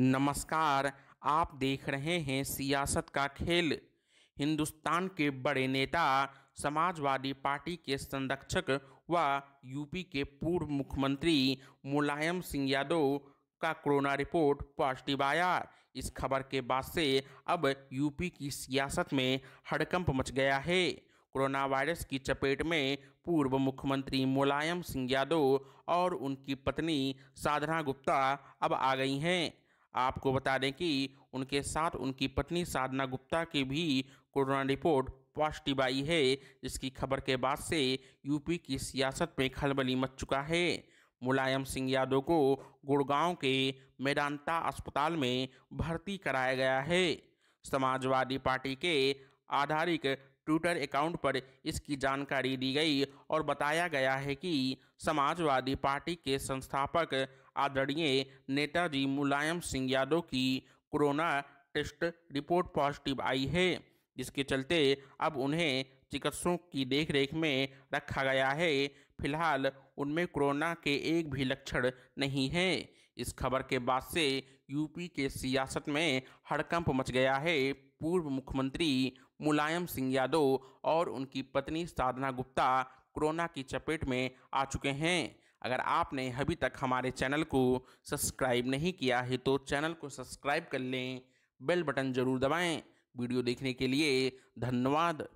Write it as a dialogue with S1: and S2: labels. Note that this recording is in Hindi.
S1: नमस्कार आप देख रहे हैं सियासत का खेल हिंदुस्तान के बड़े नेता समाजवादी पार्टी के संरक्षक व यूपी के पूर्व मुख्यमंत्री मुलायम सिंह यादव का कोरोना रिपोर्ट पॉजिटिव आया इस खबर के बाद से अब यूपी की सियासत में हड़कंप मच गया है कोरोना वायरस की चपेट में पूर्व मुख्यमंत्री मुलायम सिंह यादव और उनकी पत्नी साधना गुप्ता अब आ गई हैं आपको बता दें कि उनके साथ उनकी पत्नी साधना गुप्ता की भी कोरोना रिपोर्ट पॉजिटिव आई है जिसकी खबर के बाद से यूपी की सियासत में खलबली मच चुका है मुलायम सिंह यादव को गुड़गांव के मेदांता अस्पताल में भर्ती कराया गया है समाजवादी पार्टी के आधारित ट्विटर अकाउंट पर इसकी जानकारी दी गई और बताया गया है कि समाजवादी पार्टी के संस्थापक आदरणीय नेताजी मुलायम सिंह यादव की कोरोना टेस्ट रिपोर्ट पॉजिटिव आई है जिसके चलते अब उन्हें चिकित्सकों की देखरेख में रखा गया है फिलहाल उनमें कोरोना के एक भी लक्षण नहीं है इस खबर के बाद से यूपी के सियासत में हड़कंप मच गया है पूर्व मुख्यमंत्री मुलायम सिंह यादव और उनकी पत्नी साधना गुप्ता कोरोना की चपेट में आ चुके हैं अगर आपने अभी तक हमारे चैनल को सब्सक्राइब नहीं किया है तो चैनल को सब्सक्राइब कर लें बेल बटन जरूर दबाएं वीडियो देखने के लिए धन्यवाद